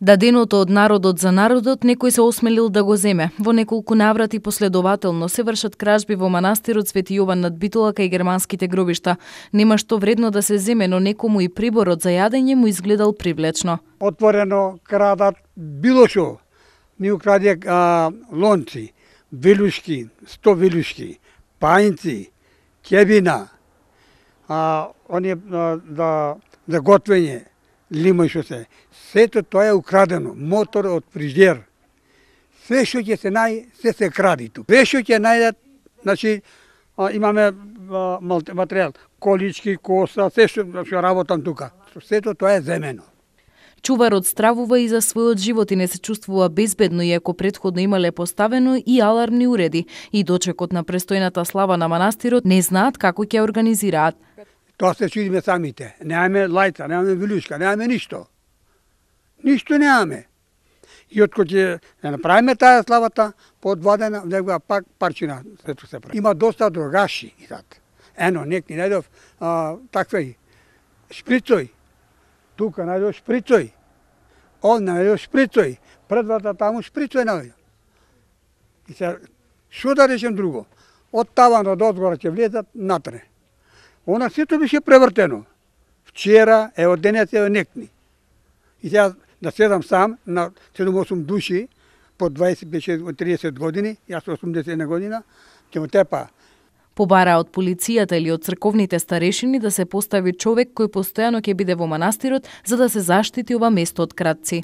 Да деното од народот за народот некој се осмелил да го земе. Во неколку наврати последователно се вршат кражби во манастирот Свети Јован над Битола кај германските гробишта. Нема што вредно да се земе, но некому и приборот за јадење му изгледал привлечно. Отворено крадат било што. Ни украде лонци, вилушки, сто вилушки, пајнци, кебина, а, они а, да, за готвење, лимон што се. Сето тоа е украдено, мотор од прижер. Се што ќе се нај, се се кради ту. Се што ќе најдат, значи, имаме материјал, колички, коса, се што, што значи, работам тука. Сето тоа е земено. Чуварот стравува и за својот живот и не се чувствува безбедно, иако предходно имале поставено и алармни уреди. И дочекот на престојната слава на манастирот не знаат како ќе организираат. Тоа се чудиме самите. Немаме лајца, немаме вилушка, немаме ништо. Ништо немаме. И откој ќе направиме таа славата, по два дена него да пак парчина сето се прави. Има доста другаши и зад. Ено, нек ни најдов а, такви шприцој. Тука најдов шприцој. Он најдов шприцој. Предвата таму шприцој најдов. И се, што да речем друго? Од тава на дозгора ќе влезат натре. Она сето беше превртено. Вчера, ево денес, е некни. И сега да седам сам на 7-8 души, по 25-30 години, јас 81 година, ќе му тепа. Побара од полицијата или од црковните старешини да се постави човек кој постојано ќе биде во манастирот за да се заштити ова место од кратци.